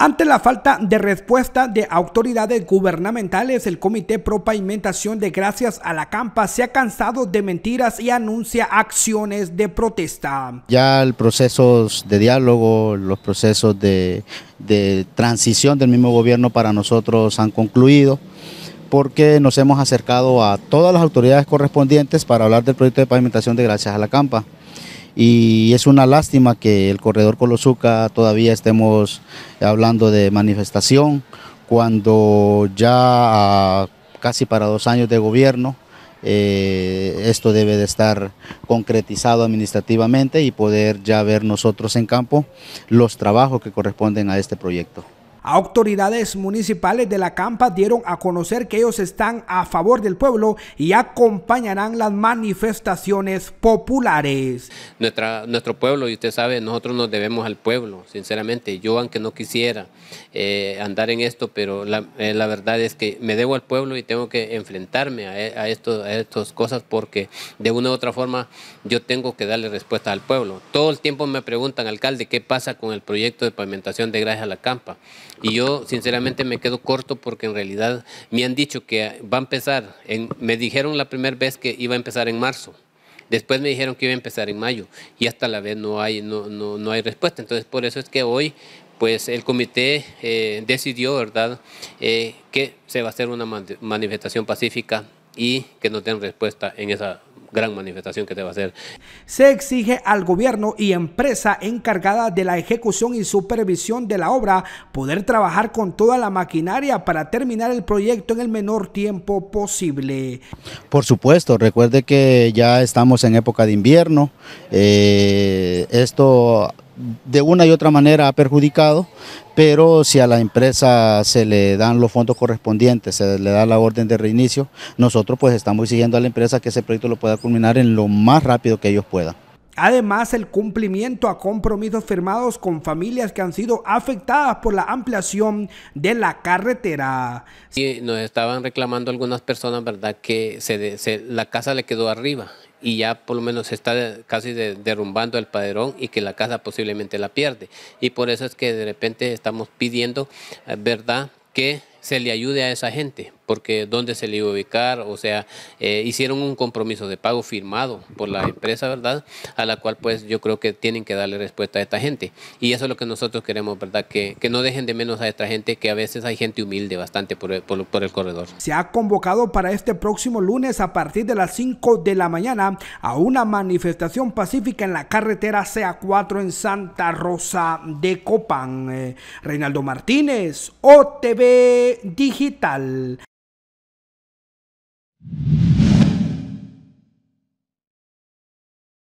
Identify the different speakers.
Speaker 1: Ante la falta de respuesta de autoridades gubernamentales, el Comité Pro Pavimentación de Gracias a la Campa se ha cansado de mentiras y anuncia acciones de protesta.
Speaker 2: Ya el proceso de diálogo, los procesos de, de transición del mismo gobierno para nosotros han concluido porque nos hemos acercado a todas las autoridades correspondientes para hablar del proyecto de pavimentación de Gracias a la Campa y es una lástima que el corredor Colosuca todavía estemos hablando de manifestación cuando ya casi para dos años de gobierno eh, esto debe de estar concretizado administrativamente y poder ya ver nosotros en campo los trabajos que corresponden a este proyecto.
Speaker 1: Autoridades municipales de la Campa dieron a conocer que ellos están a favor del pueblo y acompañarán las manifestaciones populares.
Speaker 3: Nuestra, nuestro pueblo, y usted sabe, nosotros nos debemos al pueblo, sinceramente. Yo, aunque no quisiera eh, andar en esto, pero eh, la, verdad es que me debo al pueblo y tengo que enfrentarme a, esto, estas cosas porque de una u otra forma yo tengo que darle respuesta al pueblo. Todo el tiempo me preguntan, alcalde, ¿qué pasa con el proyecto de pavimentación de Gracias a la Campa? Y yo sinceramente me quedo corto porque en realidad me han dicho que va a empezar, en, me dijeron la primera vez que iba a empezar en marzo. Después me dijeron que iba a empezar en mayo y hasta la vez no hay, no, no, no hay respuesta. Entonces por eso es que hoy pues el comité eh, decidió, ¿verdad?, eh, que se va a hacer una manifestación pacífica y que nos den respuesta en esa gran manifestación que te va a hacer.
Speaker 1: Se exige al gobierno y empresa encargada de la ejecución y supervisión de la obra poder trabajar con toda la maquinaria para terminar el proyecto en el menor tiempo posible.
Speaker 2: Por supuesto, recuerde que ya estamos en época de invierno. Eh, esto de una y otra manera ha perjudicado, pero si a la empresa se le dan los fondos correspondientes, se le da la orden de reinicio, nosotros pues estamos exigiendo a la empresa que ese proyecto lo pueda culminar en lo más rápido que ellos puedan.
Speaker 1: Además, el cumplimiento a compromisos firmados con familias que han sido afectadas por la ampliación de la carretera.
Speaker 3: nos estaban reclamando algunas personas, ¿verdad? Que la casa le quedó arriba y ya por lo menos se está casi derrumbando el padrón y que la casa posiblemente la pierde. Y por eso es que de repente estamos pidiendo, eh, ¿verdad?, que se le ayude a esa gente, porque dónde se le iba a ubicar, o sea, eh, hicieron un compromiso de pago firmado por la empresa, ¿verdad? A la cual pues yo creo que tienen que darle respuesta a esta gente. Y eso es lo que nosotros queremos, ¿verdad? Que, no dejen de menos a esta gente, que a veces hay gente humilde bastante por el, por, el corredor.
Speaker 1: Se ha convocado para este próximo lunes a partir de las 5 de la mañana a una manifestación pacífica en la carretera CA4 en Santa Rosa de Copán. Eh, Reinaldo Martínez, OTV Digital. you